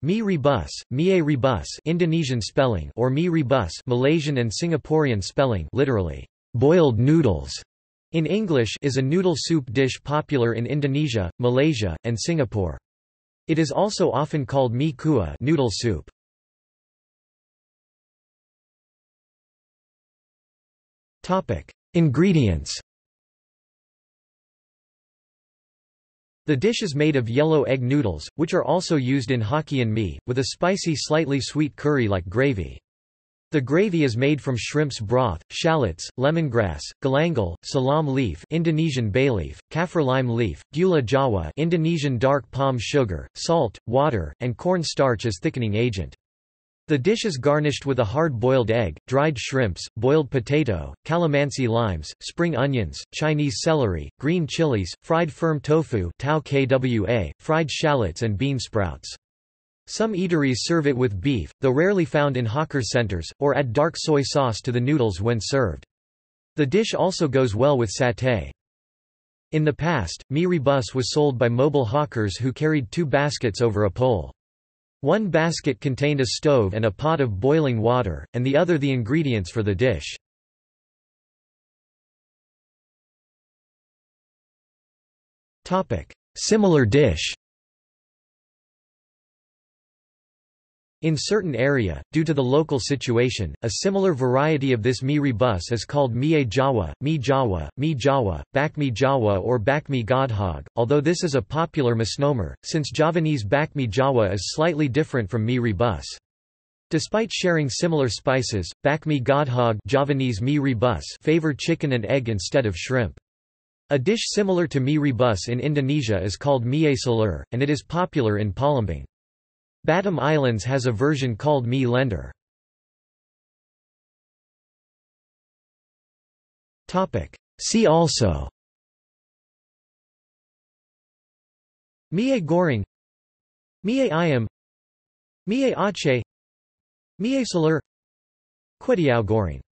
Mi rebus, mie rebus Indonesian spelling or mi rebus Malaysian and Singaporean spelling literally, boiled noodles in English is a noodle soup dish popular in Indonesia, Malaysia, and Singapore. It is also often called mi kua noodle soup. Ingredients The dish is made of yellow egg noodles, which are also used in Hokkien mee, with a spicy slightly sweet curry-like gravy. The gravy is made from shrimp's broth, shallots, lemongrass, galangal, salam leaf Indonesian bay leaf, kaffir lime leaf, gula jawa Indonesian dark palm sugar, salt, water, and corn starch as thickening agent. The dish is garnished with a hard-boiled egg, dried shrimps, boiled potato, calamansi limes, spring onions, Chinese celery, green chilies, fried firm tofu (tau kwa), fried shallots and bean sprouts. Some eateries serve it with beef, though rarely found in hawker centers, or add dark soy sauce to the noodles when served. The dish also goes well with satay. In the past, Miri bus was sold by mobile hawkers who carried two baskets over a pole. One basket contained a stove and a pot of boiling water, and the other the ingredients for the dish. Similar dish In certain area, due to the local situation, a similar variety of this Miri bus is called Mie Jawa, Mi Jawa, Mi Jawa, Bakmi Jawa or Bakmi Godhog, although this is a popular misnomer, since Javanese Bakmi Jawa is slightly different from Miri bus. Despite sharing similar spices, Bakmi Godhog Javanese Miri rebus, favor chicken and egg instead of shrimp. A dish similar to Miri bus in Indonesia is called Mie Salur, and it is popular in Palembang. Batam Islands has a version called Me Lender. See also Mie Goring Mie Iam Mie Ache Mie Salar Quetiao Goring